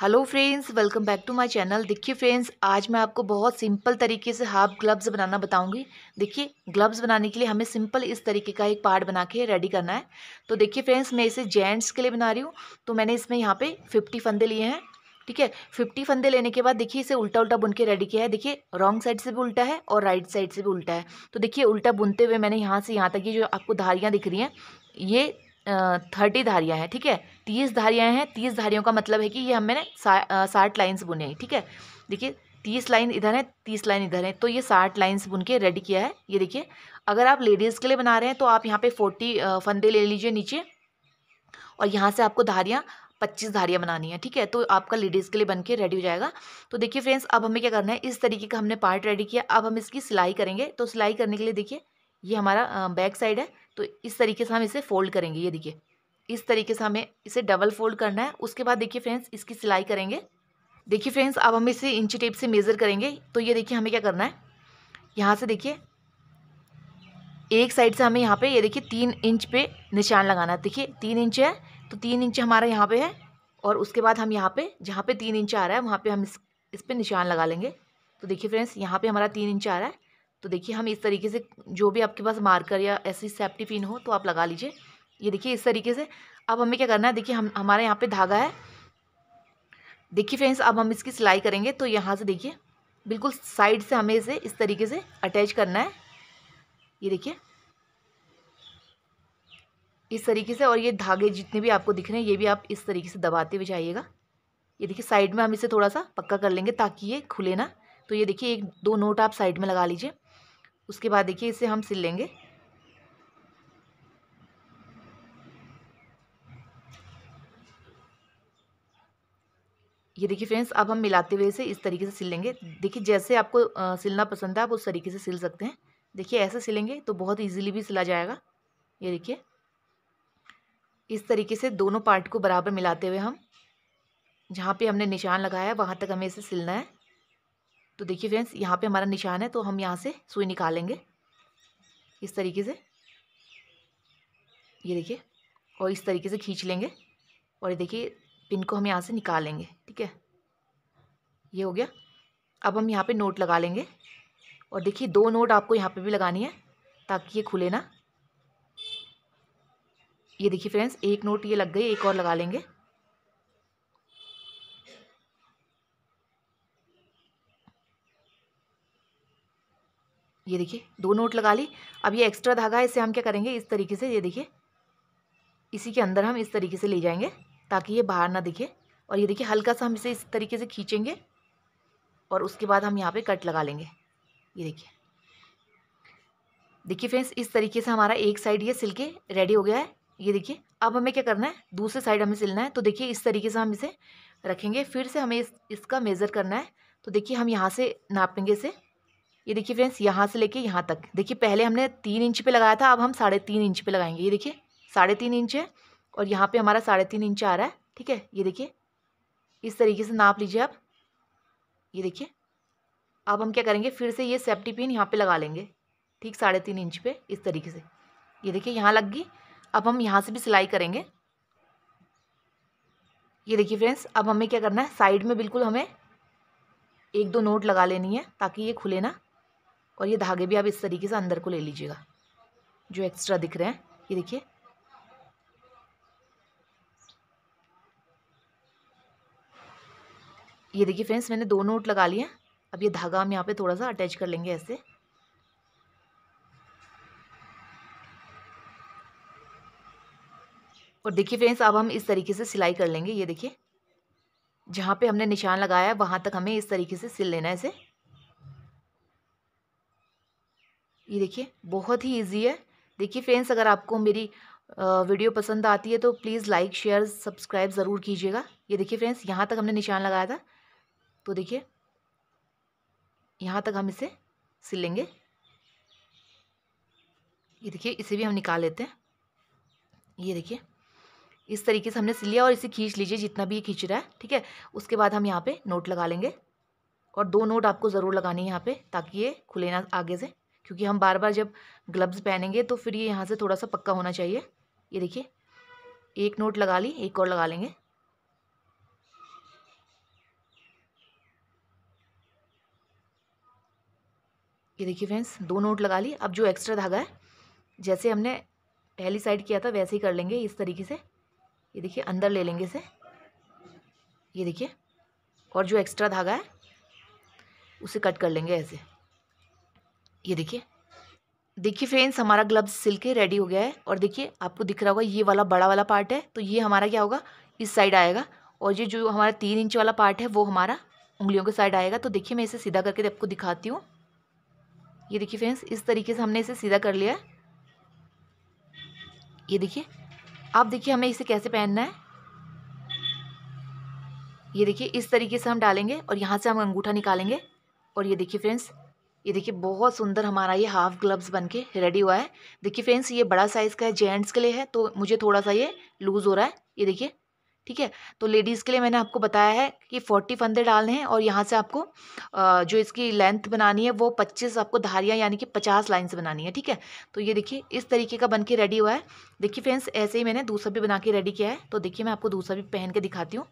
hello friends welcome back to my channel देखिए friends आज मैं आपको बहुत सिंपल तरीके से हाफ ग्लव्स बनाना बताऊंगी देखिए ग्लव्स बनाने के लिए हमें सिंपल इस तरीके का एक पार्ट बना के रेडी करना है तो देखिए फ्रेंड्स मैं इसे जेंट्स के लिए बना रही हूँ तो मैंने इसमें यहाँ पे फिफ्टी फंदे लिए हैं ठीक है फिफ्टी फंदे लेने के बाद देखिए इसे उल्टा उल्टा बुन के रेडी किया है देखिए रॉन्ग साइड से भी उल्टा है और राइट साइड से भी उल्टा है तो देखिए उल्टा बुनते हुए मैंने यहाँ से यहाँ तक ये जो आपको धारियाँ दिख रही हैं ये थर्टी धारियाँ हैं ठीक है तीस धारियाँ हैं तीस धारियों का मतलब है कि ये हमने साठ लाइन्स बुने हैं ठीक है देखिए तीस लाइन इधर है तीस लाइन इधर है तो ये साठ लाइन्स बुन के रेडी किया है ये देखिए अगर आप लेडीज़ के लिए बना रहे हैं तो आप यहाँ पे फोर्टी फंदे ले लीजिए नीचे और यहाँ से आपको धारियाँ पच्चीस धारियाँ बनानी है ठीक है तो आपका लेडीज़ के लिए बन के रेडी हो जाएगा तो देखिए फ्रेंड्स अब हमें क्या करना है इस तरीके का हमने पार्ट रेडी किया अब हम इसकी सिलाई करेंगे तो सिलाई करने के लिए देखिए ये हमारा बैक साइड है तो इस तरीके से हम इसे फोल्ड करेंगे ये देखिए इस तरीके से हमें इसे डबल फोल्ड करना है उसके बाद देखिए फ्रेंड्स इसकी सिलाई करेंगे देखिए फ्रेंड्स अब हम इसे इंची टेप से मेज़र करेंगे तो ये देखिए हमें क्या करना है यहाँ से देखिए एक साइड से हमें यहाँ पे ये देखिए तीन इंच पे निशान लगाना है देखिए तीन इंच है तो तीन इंच हमारा यहाँ पे है और उसके बाद हम यहाँ पे जहाँ पे तीन इंच आ रहा है वहाँ पे हम इस इस पर निशान लगा लेंगे तो देखिए फ्रेंड्स यहाँ पे हमारा तीन इंच आ रहा है तो देखिए हम इस तरीके से जो भी आपके पास मार्कर या ऐसी पिन हो तो आप लगा लीजिए ये देखिए इस तरीके से अब हमें क्या करना है देखिए हम हमारे यहाँ पे धागा है देखिए फ्रेंड्स अब हम इसकी सिलाई करेंगे तो यहाँ से देखिए बिल्कुल साइड से हमें इसे इस तरीके से अटैच करना है ये देखिए इस तरीके से और ये धागे जितने भी आपको दिख रहे हैं ये भी आप इस तरीके से दबाते हुए जाइएगा ये देखिए साइड में हम इसे थोड़ा सा पक्का कर लेंगे ताकि ये खुले ना तो ये देखिए एक दो नोट आप साइड में लगा लीजिए उसके बाद देखिए इसे हम सिल लेंगे ये देखिए फ्रेंड्स अब हम मिलाते हुए इसे इस तरीके से सिल लेंगे देखिए जैसे आपको आ, सिलना पसंद है आप उस तरीके से सिल सकते हैं देखिए ऐसे सिलेंगे तो बहुत इजीली भी सिला जाएगा ये देखिए इस तरीके से दोनों पार्ट को बराबर मिलाते हुए हम जहाँ पे हमने निशान लगाया है वहाँ तक हमें इसे सिलना है तो देखिए फ्रेंड्स यहाँ पे हमारा निशान है तो हम यहाँ से सुई निकालेंगे इस तरीके से ये देखिए और इस तरीके से खींच लेंगे और ये देखिए पिन को हम यहाँ से निकाल लेंगे ठीक है ये हो गया अब हम यहाँ पे नोट लगा लेंगे और देखिए दो नोट आपको यहाँ पे भी लगानी है ताकि ये खुले ना ये देखिए फ्रेंड्स एक नोट ये लग गई एक और लगा लेंगे ये देखिए दो नोट लगा ली अब ये एक्स्ट्रा धागा है इसे हम क्या करेंगे इस तरीके से ये देखिए इसी के अंदर हम इस तरीके से ले जाएंगे ताकि ये बाहर ना दिखे और ये देखिए हल्का सा हम इसे इस तरीके से खींचेंगे और उसके बाद हम यहाँ पे कट लगा लेंगे ये देखिए देखिए फ्रेंड्स इस तरीके से हमारा एक साइड ये सिल के रेडी हो गया है ये देखिए अब हमें क्या करना है दूसरे साइड हमें सिलना है तो देखिए इस तरीके से हम इसे रखेंगे फिर से हमें इस, इसका मेज़र करना है तो देखिए हम यहाँ से नापेंगे इसे ये देखिए फ्रेंड्स यहाँ से लेके यहाँ तक देखिए पहले हमने तीन इंच पे लगाया था अब हम साढ़े तीन इंच पे लगाएंगे ये देखिए साढ़े तीन इंच है और यहाँ पे हमारा साढ़े तीन इंच आ रहा है ठीक है ये देखिए इस तरीके से नाप लीजिए आप ये देखिए अब हम क्या करेंगे फिर से ये सेफ्टी पिन यहाँ पर लगा लेंगे ठीक साढ़े तीन इंच पे इस तरीके से ये देखिए यहाँ लग गई अब हम यहाँ से भी सिलाई करेंगे ये देखिए फ्रेंड्स अब हमें क्या करना है साइड में बिल्कुल हमें एक दो नोट लगा लेनी है ताकि ये खुले ना और ये धागे भी आप इस तरीके से अंदर को ले लीजिएगा जो एक्स्ट्रा दिख रहे हैं ये देखिए ये देखिए फ्रेंड्स मैंने दो नोट लगा लिए अब ये धागा हम यहाँ पे थोड़ा सा अटैच कर लेंगे ऐसे और देखिए फ्रेंड्स अब हम इस तरीके से सिलाई कर लेंगे ये देखिए जहाँ पे हमने निशान लगाया है वहाँ तक हमें इस तरीके से सिल लेना है इसे ये देखिए बहुत ही ईजी है देखिए फ्रेंड्स अगर आपको मेरी वीडियो पसंद आती है तो प्लीज़ लाइक शेयर सब्सक्राइब ज़रूर कीजिएगा ये देखिए फ्रेंड्स यहाँ तक हमने निशान लगाया था तो देखिए यहाँ तक हम इसे सिलेंगे ये देखिए इसे भी हम निकाल लेते हैं ये देखिए इस तरीके से हमने सिल लिया और इसे खींच लीजिए जितना भी ये खींच रहा है ठीक है उसके बाद हम यहाँ पे नोट लगा लेंगे और दो नोट आपको ज़रूर लगानी है यहाँ पे ताकि ये खुले ना आगे से क्योंकि हम बार बार जब ग्लव्स पहनेंगे तो फिर ये यहाँ से थोड़ा सा पक्का होना चाहिए ये देखिए एक नोट लगा ली एक और लगा लेंगे ये देखिए फ्रेंड्स दो नोट लगा ली अब जो एक्स्ट्रा धागा है जैसे हमने पहली साइड किया था वैसे ही कर लेंगे इस तरीके से ये देखिए अंदर ले लेंगे इसे ये देखिए और जो एक्स्ट्रा धागा है उसे कट कर लेंगे ऐसे ये देखिए देखिए फ्रेंड्स हमारा ग्लव्स सिल के रेडी हो गया है और देखिए आपको दिख रहा होगा ये वाला बड़ा वाला पार्ट है तो ये हमारा क्या होगा इस साइड आएगा और ये जो हमारा तीन इंच वाला पार्ट है वो हमारा उंगलियों के साइड आएगा तो देखिए मैं इसे सीधा करके आपको दिखाती हूँ ये देखिए फ्रेंड्स इस तरीके से हमने इसे सीधा कर लिया है ये देखिए आप देखिए हमें इसे कैसे पहनना है ये देखिए इस तरीके से हम डालेंगे और यहाँ से हम अंगूठा निकालेंगे और ये देखिए फ्रेंड्स ये देखिए बहुत सुंदर हमारा ये हाफ ग्लव्स बन के रेडी हुआ है देखिए फ्रेंड्स ये बड़ा साइज़ का है जेंट्स के लिए है तो मुझे थोड़ा सा ये लूज़ हो रहा है ये देखिए ठीक है तो लेडीज़ के लिए मैंने आपको बताया है कि फोर्टी फंदे डालने हैं और यहाँ से आपको जो इसकी लेंथ बनानी है वो पच्चीस आपको धारियाँ यानी कि पचास लाइन से बनानी है ठीक है तो ये देखिए इस तरीके का बन के रेडी हुआ है देखिए फ्रेंड्स ऐसे ही मैंने दूसरा भी बना के रेडी किया है तो देखिए मैं आपको दूसरा भी पहन के दिखाती हूँ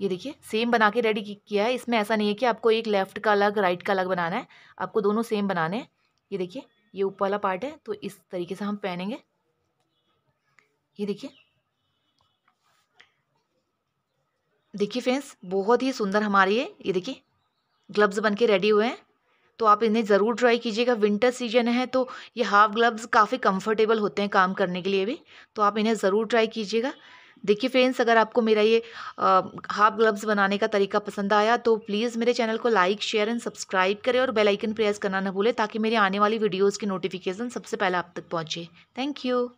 ये देखिए सेम बना के रेडी किया है इसमें ऐसा नहीं है कि आपको एक लेफ़्ट का अलग राइट का अलग बनाना है आपको दोनों सेम बनाने हैं ये देखिए ये ऊपर वाला पार्ट है तो इस तरीके से हम पहनेंगे ये देखिए देखिए फ्रेंड्स बहुत ही सुंदर हमारे ये ये देखिए ग्लव्स बन के रेडी हुए हैं तो आप इन्हें ज़रूर ट्राई कीजिएगा विंटर सीजन है तो ये हाफ़ ग्लव्स काफ़ी कंफर्टेबल होते हैं काम करने के लिए भी तो आप इन्हें ज़रूर ट्राई कीजिएगा देखिए फ्रेंड्स अगर आपको मेरा ये हाफ ग्लव्स बनाने का तरीका पसंद आया तो प्लीज़ मेरे चैनल को लाइक शेयर एंड सब्सक्राइब करें और बेल आइकन प्रेस करना ना भूलें ताकि मेरी आने वाली वीडियोज़ की नोटिफिकेशन सबसे पहले आप तक पहुँचे थैंक यू